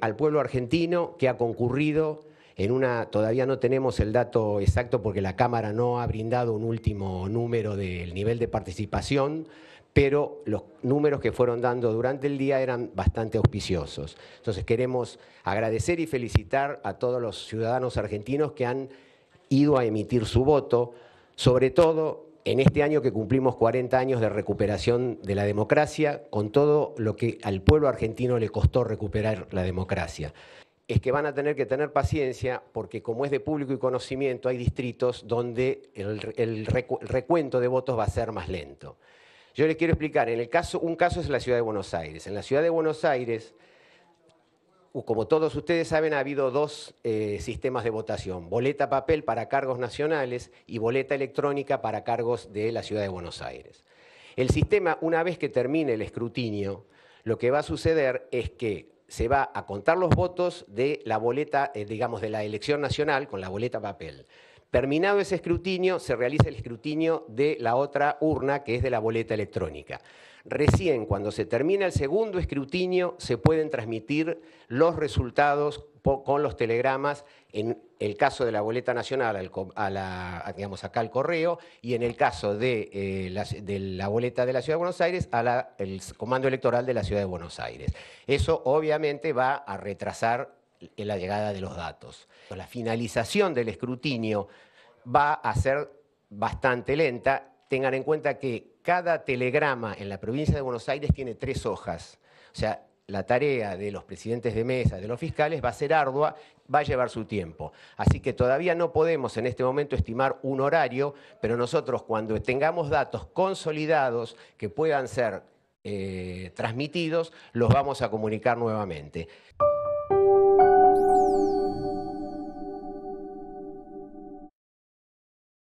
al pueblo argentino que ha concurrido en una, todavía no tenemos el dato exacto porque la Cámara no ha brindado un último número del nivel de participación, pero los números que fueron dando durante el día eran bastante auspiciosos. Entonces queremos agradecer y felicitar a todos los ciudadanos argentinos que han ido a emitir su voto, sobre todo en este año que cumplimos 40 años de recuperación de la democracia, con todo lo que al pueblo argentino le costó recuperar la democracia. Es que van a tener que tener paciencia porque como es de público y conocimiento, hay distritos donde el, recuento de votos va a ser más lento. Yo les quiero explicar, en el caso, un caso es la ciudad de Buenos Aires. En la ciudad de Buenos Aires, como todos ustedes saben, ha habido dos eh, sistemas de votación, boleta papel para cargos nacionales y boleta electrónica para cargos de la Ciudad de Buenos Aires. El sistema, una vez que termine el escrutinio, lo que va a suceder es que se va a contar los votos de la boleta, eh, digamos, de la elección nacional con la boleta papel. Terminado ese escrutinio, se realiza el escrutinio de la otra urna, que es de la boleta electrónica. Recién cuando se termina el segundo escrutinio, se pueden transmitir los resultados con los telegramas, en el caso de la boleta nacional, a la, digamos, acá al correo, y en el caso de, eh, la, boleta de la Ciudad de Buenos Aires, al comando electoral de la Ciudad de Buenos Aires. Eso obviamente va a retrasar en la llegada de los datos. La finalización del escrutinio va a ser bastante lenta. Tengan en cuenta que cada telegrama en la provincia de Buenos Aires tiene tres hojas. O sea, la tarea de los presidentes de mesa, de los fiscales, va a ser ardua, va a llevar su tiempo. Así que todavía no podemos en este momento estimar un horario, pero nosotros cuando tengamos datos consolidados que puedan ser eh, transmitidos, los vamos a comunicar nuevamente.